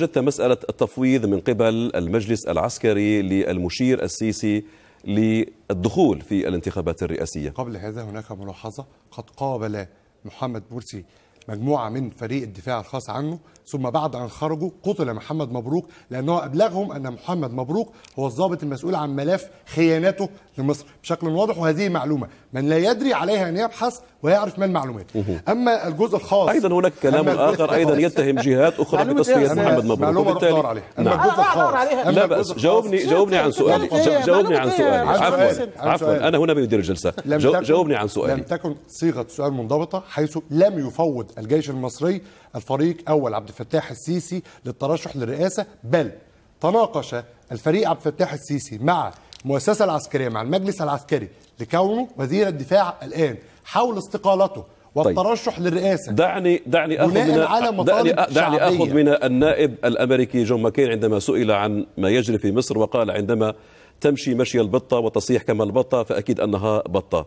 وجدت مسألة التفويض من قبل المجلس العسكري للمشير السيسي للدخول في الانتخابات الرئاسية قبل هذا هناك ملاحظة قد قابل محمد مرسي مجموعة من فريق الدفاع الخاص عنه ثم بعد أن خرجوا قتل محمد مبروك لأنه أبلغهم أن محمد مبروك هو الضابط المسؤول عن ملف خيانته لمصر بشكل واضح وهذه معلومة من لا يدري عليها أن يبحث ويعرف ما المعلومات أما الجزء الخاص أيضا هناك كلام آخر أيضا يتهم جهات أخرى بتصفية محمد مبروك معلومة بالتالي عليها أما نعم. الجزء الخاص لا بأس جاوبني جاوبني عن سؤالي جاوبني عن سؤالي عفوا عفوا أنا هنا بدير الجلسة جاوبني عن سؤالي لم تكن صيغة سؤال منضبطة حيث لم يفوض الجيش المصري الفريق أول عبد الفتاح السيسي للترشح للرئاسة بل تناقش الفريق عبد الفتاح السيسي مع المؤسسة العسكرية مع المجلس العسكري لكونه وزير الدفاع الآن حول استقالته والترشح طيب. للرئاسه دعني دعني اخذ من على دعني, دعني اخذ من النائب الامريكي جون ماكين عندما سئل عن ما يجري في مصر وقال عندما تمشي مشي البطه وتصيح كما البطه فاكيد انها بطه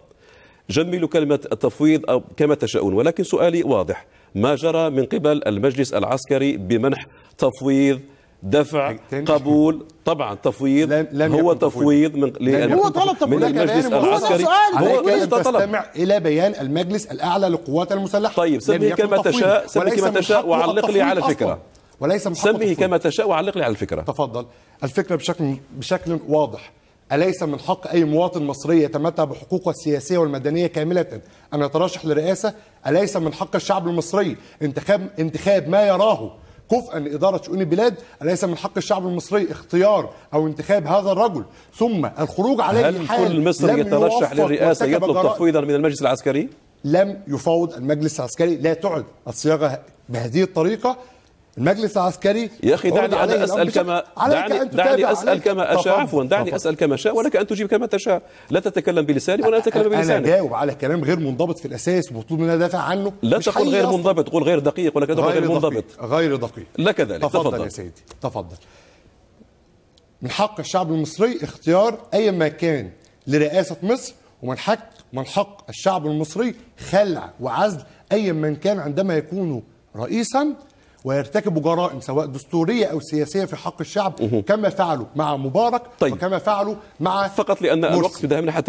جملوا كلمة التفويض أو كما تشاءون ولكن سؤالي واضح ما جرى من قبل المجلس العسكري بمنح تفويض دفع قبول طبعا تفويض لم لم هو تفويض من هو طلب تفويض من المجلس العسكري هو عليك ان الى بيان المجلس الاعلى للقوات المسلحه طيب سميه كما تشاء سميه كما تشاء وعلق لي على فكره وليس سميه كما تشاء وعلق لي على الفكره تفضل الفكره بشكل بشكل واضح أليس من حق أي مواطن مصري يتمتع بحقوقه السياسية والمدنية كاملة أن يترشح لرئاسة؟ أليس من حق الشعب المصري انتخاب انتخاب ما يراه كفءا لإدارة شؤون البلاد؟ أليس من حق الشعب المصري اختيار أو انتخاب هذا الرجل ثم الخروج عليه هل كل مصري يترشح للرئاسة يطلب تفويضا من المجلس العسكري؟ لم يفاوض المجلس العسكري لا تعد الصياغة بهذه الطريقة المجلس العسكري يا اخي دعني انا اسال كما دعني, دعني اسال كما اشاء عفوا دعني اسال كما اشاء ولك ان تجيب كما تشاء لا تتكلم بلساني ولا اتكلم بلساني انا جاوب على كلام غير منضبط في الاساس ومطلوب مني ادافع عنه لا تقول غير أصلاً. منضبط قول غير دقيق ولا كذا غير منضبط غير دقيق لا كذلك تفضل, تفضل يا سيدي تفضل من حق الشعب المصري اختيار اي مكان لرئاسه مصر ومن حق من حق الشعب المصري خلع وعزل ايا من كان عندما يكون رئيسا ويرتكبوا جرائم سواء دستوريه او سياسيه في حق الشعب كما فعلوا مع مبارك طيب. وكما فعلوا مع فقط لان مرسي. الوقت دهمنا حتى